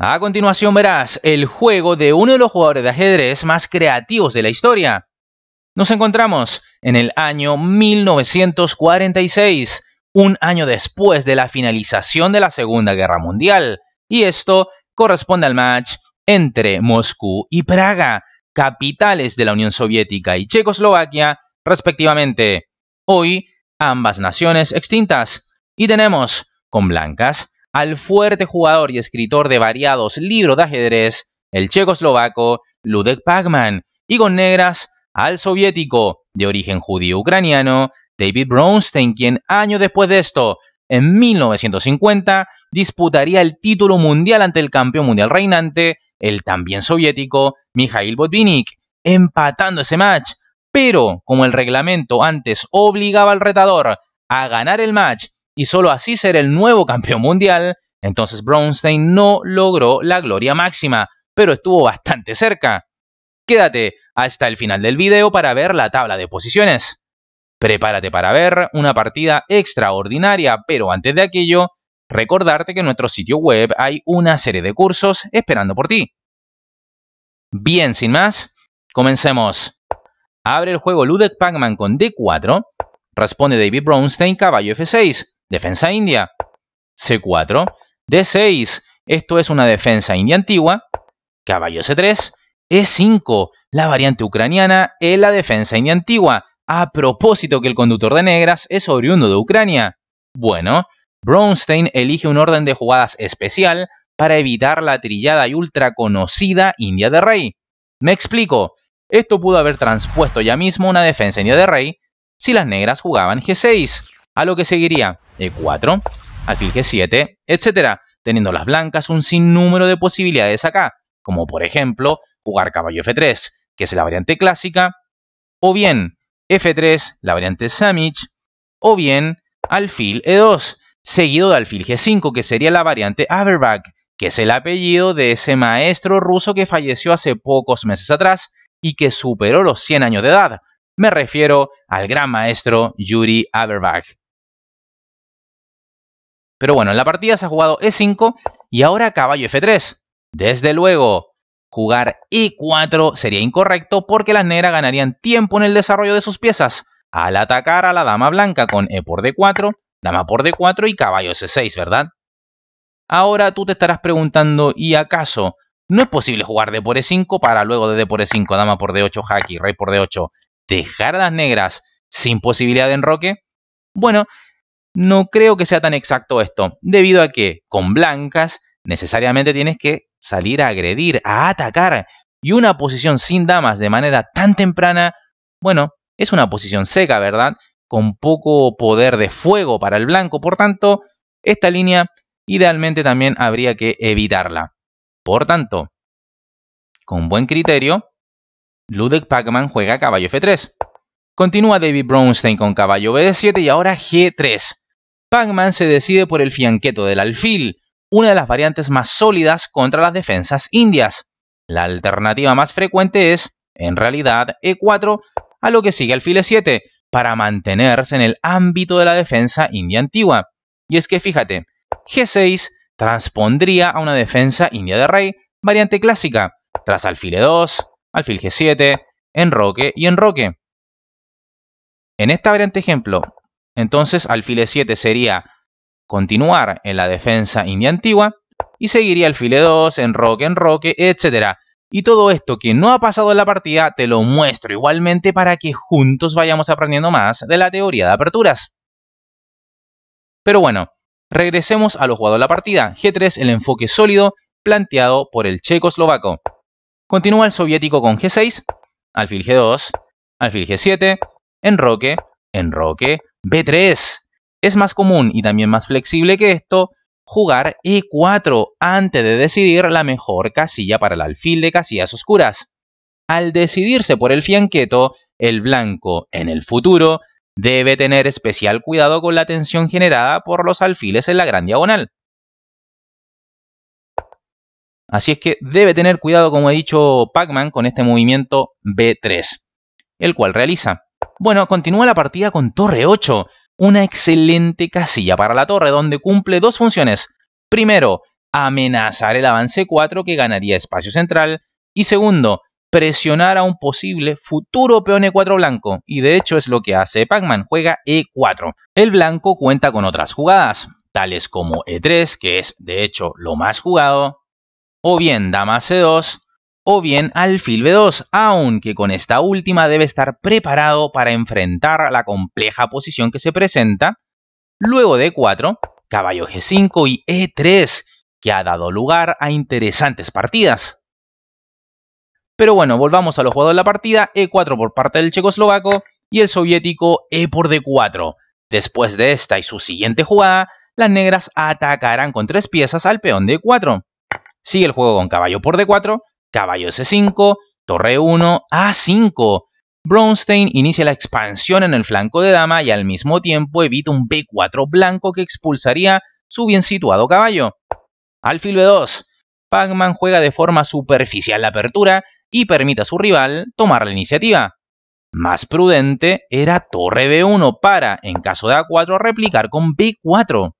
A continuación verás el juego de uno de los jugadores de ajedrez más creativos de la historia. Nos encontramos en el año 1946, un año después de la finalización de la Segunda Guerra Mundial, y esto corresponde al match entre Moscú y Praga, capitales de la Unión Soviética y Checoslovaquia, respectivamente. Hoy, ambas naciones extintas, y tenemos, con blancas, al fuerte jugador y escritor de variados libros de ajedrez, el checoslovaco Ludek Pacman, y con negras al soviético de origen judío-ucraniano David Bronstein, quien año después de esto, en 1950, disputaría el título mundial ante el campeón mundial reinante, el también soviético Mikhail Botvinnik, empatando ese match. Pero como el reglamento antes obligaba al retador a ganar el match y solo así ser el nuevo campeón mundial, entonces Bronstein no logró la gloria máxima, pero estuvo bastante cerca. Quédate hasta el final del video para ver la tabla de posiciones. Prepárate para ver una partida extraordinaria, pero antes de aquello, recordarte que en nuestro sitio web hay una serie de cursos esperando por ti. Bien, sin más, comencemos. Abre el juego Ludek Pac-Man con D4, responde David Brownstein caballo F6, defensa india, C4, D6, esto es una defensa india antigua, caballo C3, E5, la variante ucraniana es la defensa india antigua, a propósito que el conductor de negras es oriundo de Ucrania. Bueno, Bronstein elige un orden de jugadas especial para evitar la trillada y ultra conocida India de Rey. Me explico, esto pudo haber transpuesto ya mismo una defensa India de Rey si las negras jugaban G6 a lo que seguiría E4, alfil G7, etc., teniendo las blancas un sinnúmero de posibilidades acá, como por ejemplo jugar caballo F3, que es la variante clásica, o bien F3, la variante Samich, o bien alfil E2, seguido de alfil G5, que sería la variante Aberbach, que es el apellido de ese maestro ruso que falleció hace pocos meses atrás y que superó los 100 años de edad. Me refiero al gran maestro Yuri Averbach. Pero bueno, en la partida se ha jugado E5 y ahora caballo F3. Desde luego, jugar E4 sería incorrecto porque las negras ganarían tiempo en el desarrollo de sus piezas al atacar a la dama blanca con E por D4, dama por D4 y caballo C6, ¿verdad? Ahora tú te estarás preguntando, ¿y acaso no es posible jugar D por E5 para luego de D por E5, dama por D8, jaque y rey por D8, dejar a las negras sin posibilidad de enroque? Bueno, no creo que sea tan exacto esto, debido a que con blancas necesariamente tienes que salir a agredir, a atacar, y una posición sin damas de manera tan temprana, bueno, es una posición seca, ¿verdad? Con poco poder de fuego para el blanco, por tanto, esta línea idealmente también habría que evitarla. Por tanto, con buen criterio, Ludek Pacman juega caballo F3. Continúa David Bronstein con caballo B7 y ahora G3. Pac-Man se decide por el fianqueto del alfil, una de las variantes más sólidas contra las defensas indias. La alternativa más frecuente es, en realidad, E4, a lo que sigue alfil E7, para mantenerse en el ámbito de la defensa india antigua. Y es que fíjate, G6 transpondría a una defensa india de rey, variante clásica, tras alfil E2, alfil G7, enroque y enroque. En esta variante ejemplo, entonces, alfil e7 sería continuar en la defensa india antigua y seguiría alfil e2, enroque, enroque, etc. Y todo esto que no ha pasado en la partida te lo muestro igualmente para que juntos vayamos aprendiendo más de la teoría de aperturas. Pero bueno, regresemos a lo jugado en la partida. G3, el enfoque sólido planteado por el checoslovaco. Continúa el soviético con G6, alfil G2, alfil G7, enroque, enroque, B3. Es más común y también más flexible que esto jugar E4 antes de decidir la mejor casilla para el alfil de casillas oscuras. Al decidirse por el fianqueto, el blanco en el futuro debe tener especial cuidado con la tensión generada por los alfiles en la gran diagonal. Así es que debe tener cuidado, como he dicho pac con este movimiento B3, el cual realiza. Bueno, continúa la partida con torre 8, una excelente casilla para la torre donde cumple dos funciones. Primero, amenazar el avance 4 que ganaría espacio central y segundo, presionar a un posible futuro peón E4 blanco, y de hecho es lo que hace Pac-Man, juega E4. El blanco cuenta con otras jugadas, tales como E3, que es de hecho lo más jugado, o bien dama C2, o bien alfil b2, aunque con esta última debe estar preparado para enfrentar la compleja posición que se presenta, luego de 4 caballo g5 y e3, que ha dado lugar a interesantes partidas. Pero bueno, volvamos a los jugadores de la partida, e4 por parte del checoslovaco y el soviético e por d4. Después de esta y su siguiente jugada, las negras atacarán con tres piezas al peón d4. Sigue el juego con caballo por d4, Caballo C5, torre 1, A5. Bronstein inicia la expansión en el flanco de dama y al mismo tiempo evita un B4 blanco que expulsaría su bien situado caballo. Alfil B2. E Pac-Man juega de forma superficial la apertura y permite a su rival tomar la iniciativa. Más prudente era torre B1 para, en caso de A4, replicar con B4.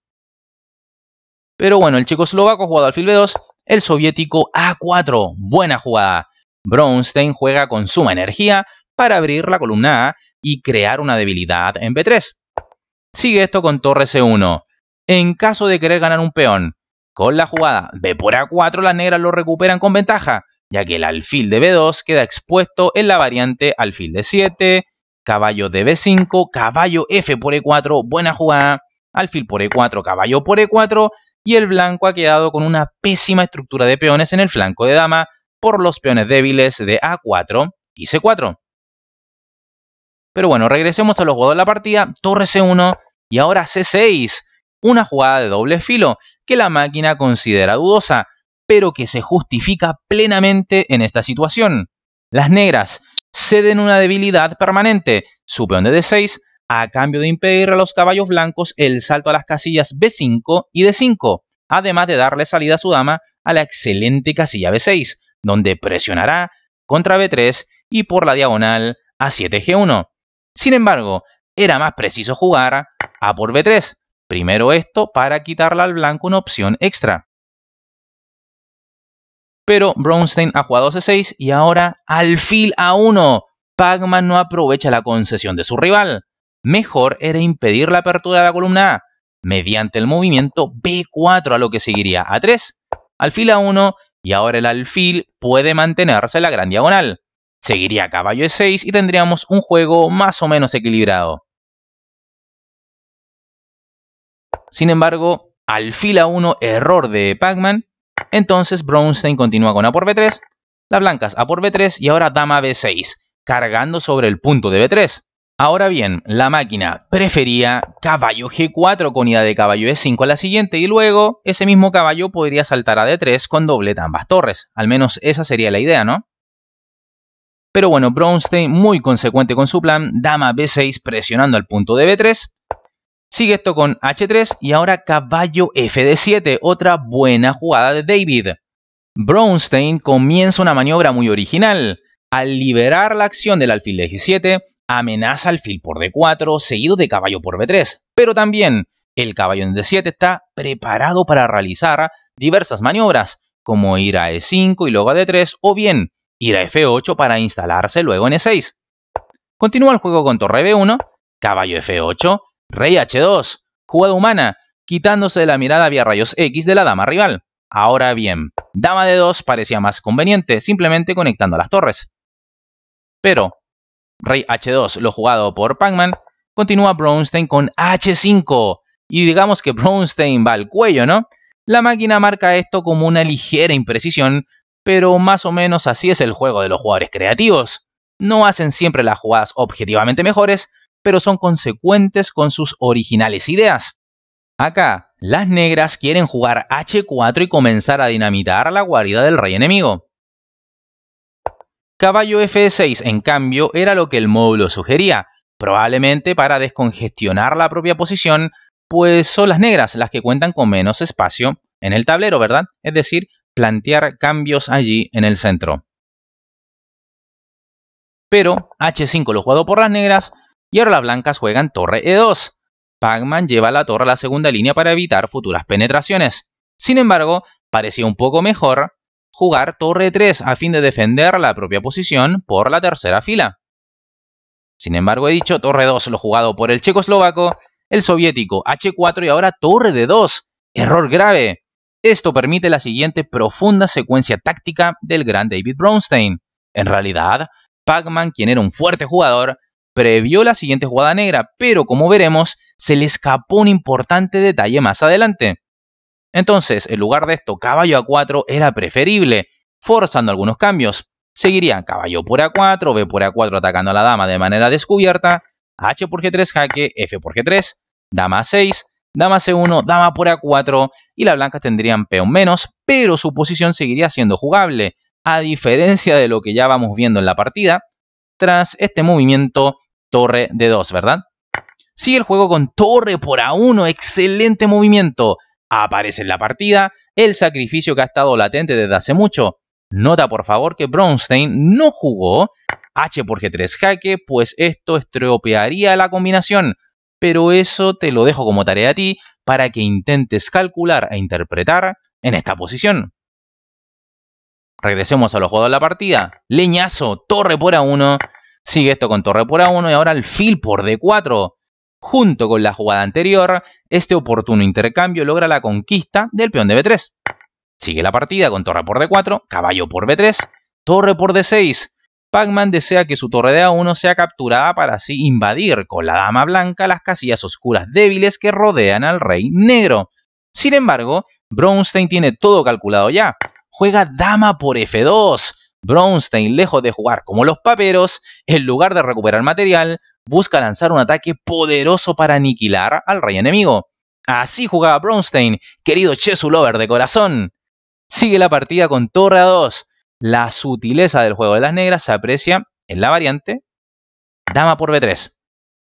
Pero bueno, el chico eslovaco jugado alfil B2 e el soviético A4. Buena jugada. Bronstein juega con suma energía para abrir la columna A y crear una debilidad en B3. Sigue esto con torre C1. En caso de querer ganar un peón, con la jugada B por A4 las negras lo recuperan con ventaja, ya que el alfil de B2 queda expuesto en la variante alfil de 7, caballo de B5, caballo F por E4, buena jugada alfil por e4, caballo por e4 y el blanco ha quedado con una pésima estructura de peones en el flanco de dama por los peones débiles de a4 y c4. Pero bueno, regresemos a los jugadores de la partida, torre c1 y ahora c6, una jugada de doble filo que la máquina considera dudosa, pero que se justifica plenamente en esta situación. Las negras ceden una debilidad permanente, su peón de d6 a cambio de impedir a los caballos blancos el salto a las casillas B5 y D5, además de darle salida a su dama a la excelente casilla B6, donde presionará contra B3 y por la diagonal a 7G1. Sin embargo, era más preciso jugar a por B3, primero esto para quitarle al blanco una opción extra. Pero Bronstein ha jugado C6 y ahora alfil A1. Pagman no aprovecha la concesión de su rival mejor era impedir la apertura de la columna A mediante el movimiento B4 a lo que seguiría A3, alfil A1 y ahora el alfil puede mantenerse en la gran diagonal. Seguiría caballo E6 y tendríamos un juego más o menos equilibrado. Sin embargo, alfil A1 error de Pac-Man, entonces Bronstein continúa con A por B3, las blancas A por B3 y ahora dama B6, cargando sobre el punto de B3. Ahora bien, la máquina prefería caballo G4 con ida de caballo E5 a la siguiente y luego ese mismo caballo podría saltar a D3 con doble de ambas torres. Al menos esa sería la idea, ¿no? Pero bueno, Bronstein, muy consecuente con su plan, dama B6 presionando al punto de B3. Sigue esto con H3 y ahora caballo FD7, otra buena jugada de David. Bronstein comienza una maniobra muy original. Al liberar la acción del alfil de G7, amenaza al fil por D4, seguido de caballo por B3, pero también el caballo en D7 está preparado para realizar diversas maniobras, como ir a E5 y luego a D3, o bien ir a F8 para instalarse luego en E6. Continúa el juego con torre B1, caballo F8, rey H2, jugada humana, quitándose de la mirada vía rayos X de la dama rival. Ahora bien, dama de 2 parecía más conveniente, simplemente conectando las torres. Pero, Rey H2, lo jugado por Pac-Man, continúa Bronstein con H5. Y digamos que Bronstein va al cuello, ¿no? La máquina marca esto como una ligera imprecisión, pero más o menos así es el juego de los jugadores creativos. No hacen siempre las jugadas objetivamente mejores, pero son consecuentes con sus originales ideas. Acá, las negras quieren jugar H4 y comenzar a dinamitar la guarida del rey enemigo. Caballo F6, en cambio, era lo que el módulo sugería, probablemente para descongestionar la propia posición, pues son las negras las que cuentan con menos espacio en el tablero, ¿verdad? Es decir, plantear cambios allí en el centro. Pero H5 lo jugado por las negras y ahora las blancas juegan torre E2. Pac-Man lleva la torre a la segunda línea para evitar futuras penetraciones. Sin embargo, parecía un poco mejor jugar torre 3 a fin de defender la propia posición por la tercera fila. Sin embargo, he dicho torre 2 lo jugado por el checoslovaco, el soviético H4 y ahora torre de 2. Error grave. Esto permite la siguiente profunda secuencia táctica del gran David Bronstein. En realidad, pac quien era un fuerte jugador, previó la siguiente jugada negra, pero como veremos, se le escapó un importante detalle más adelante. Entonces, en lugar de esto, caballo a 4 era preferible, forzando algunos cambios. Seguirían caballo por a4, b por a4 atacando a la dama de manera descubierta, h por g3 jaque, f por g3, dama a6, dama c1, dama por a4 y las blancas tendrían peón menos, pero su posición seguiría siendo jugable, a diferencia de lo que ya vamos viendo en la partida, tras este movimiento torre de 2, ¿verdad? Sigue el juego con torre por a1, excelente movimiento aparece en la partida, el sacrificio que ha estado latente desde hace mucho. Nota por favor que Bronstein no jugó H por G3 jaque, pues esto estropearía la combinación. Pero eso te lo dejo como tarea a ti para que intentes calcular e interpretar en esta posición. Regresemos a los juegos de la partida. Leñazo, torre por A1. Sigue esto con torre por A1 y ahora el fil por D4. Junto con la jugada anterior, este oportuno intercambio logra la conquista del peón de B3. Sigue la partida con torre por D4, caballo por B3, torre por D6. Pac-Man desea que su torre de A1 sea capturada para así invadir con la dama blanca las casillas oscuras débiles que rodean al rey negro. Sin embargo, Bronstein tiene todo calculado ya. Juega dama por F2. Bronstein, lejos de jugar como los paperos, en lugar de recuperar material, busca lanzar un ataque poderoso para aniquilar al rey enemigo. Así jugaba Bronstein, querido Lover de corazón. Sigue la partida con torre a 2. La sutileza del juego de las negras se aprecia en la variante dama por b3.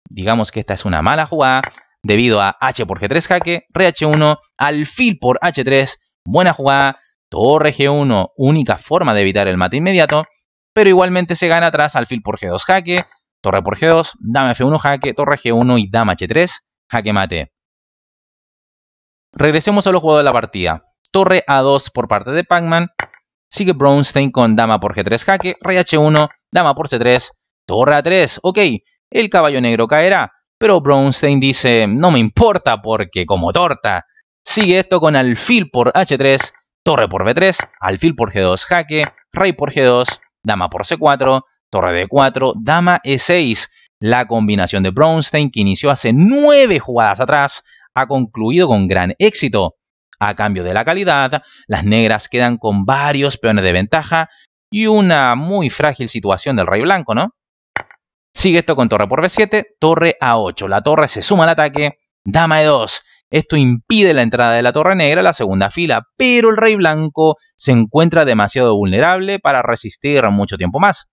Digamos que esta es una mala jugada debido a h por g3 jaque, re h1, alfil por h3, buena jugada, torre g1, única forma de evitar el mate inmediato, pero igualmente se gana atrás alfil por g2 jaque, torre por G2, dama F1, jaque, torre G1 y dama H3, jaque mate. Regresemos a los jugadores de la partida. Torre A2 por parte de Pac-Man, sigue Bronstein con dama por G3 jaque, rey H1, dama por C3, torre A3, ok, el caballo negro caerá, pero Bronstein dice, no me importa porque como torta. Sigue esto con alfil por H3, torre por B3, alfil por G2 jaque, rey por G2, dama por C4, torre de 4, dama E6. La combinación de Bronstein, que inició hace 9 jugadas atrás, ha concluido con gran éxito. A cambio de la calidad, las negras quedan con varios peones de ventaja y una muy frágil situación del rey blanco, ¿no? Sigue esto con torre por B7, torre A8. La torre se suma al ataque, dama E2. Esto impide la entrada de la torre negra a la segunda fila, pero el rey blanco se encuentra demasiado vulnerable para resistir mucho tiempo más.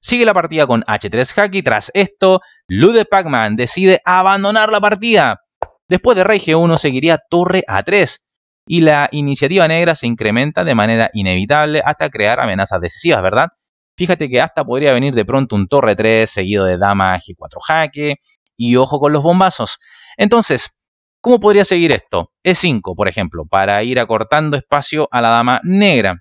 Sigue la partida con H3 y Tras esto, Lude Pac-Man decide abandonar la partida. Después de Rey G1 seguiría Torre A3. Y la iniciativa negra se incrementa de manera inevitable hasta crear amenazas decisivas, ¿verdad? Fíjate que hasta podría venir de pronto un Torre 3 seguido de Dama G4 Jaque. Y ojo con los bombazos. Entonces, ¿cómo podría seguir esto? E5, por ejemplo, para ir acortando espacio a la Dama negra.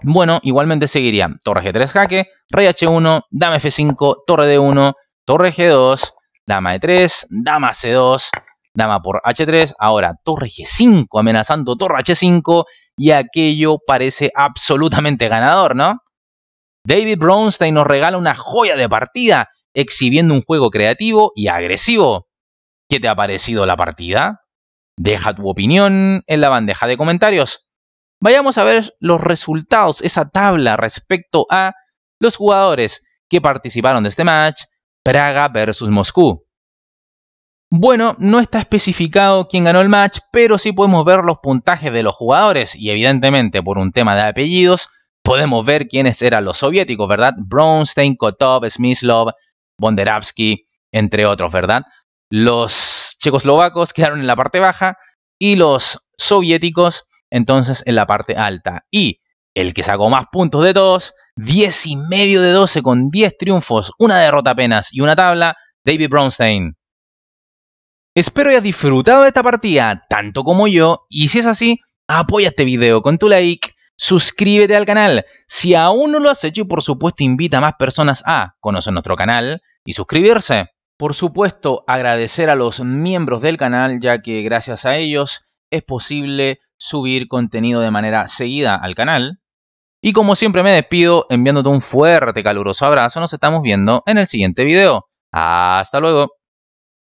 Bueno, igualmente seguiría torre g3 jaque, rey h1, dama f5, torre d1, torre g2, dama e3, dama c2, dama por h3, ahora torre g5 amenazando torre h5 y aquello parece absolutamente ganador, ¿no? David Brownstein nos regala una joya de partida exhibiendo un juego creativo y agresivo. ¿Qué te ha parecido la partida? Deja tu opinión en la bandeja de comentarios. Vayamos a ver los resultados, esa tabla respecto a los jugadores que participaron de este match, Praga versus Moscú. Bueno, no está especificado quién ganó el match, pero sí podemos ver los puntajes de los jugadores y evidentemente por un tema de apellidos podemos ver quiénes eran los soviéticos, ¿verdad? Bronstein, Kotov, Smyslov, Bonderavsky, entre otros, ¿verdad? Los checoslovacos quedaron en la parte baja y los soviéticos entonces en la parte alta. Y el que sacó más puntos de todos, 10 y medio de 12 con 10 triunfos, una derrota apenas y una tabla, David Bronstein. Espero hayas disfrutado de esta partida tanto como yo y si es así, apoya este video con tu like, suscríbete al canal. Si aún no lo has hecho, y por supuesto, invita a más personas a conocer nuestro canal y suscribirse. Por supuesto, agradecer a los miembros del canal, ya que gracias a ellos es posible subir contenido de manera seguida al canal. Y como siempre me despido enviándote un fuerte caluroso abrazo, nos estamos viendo en el siguiente video. Hasta luego.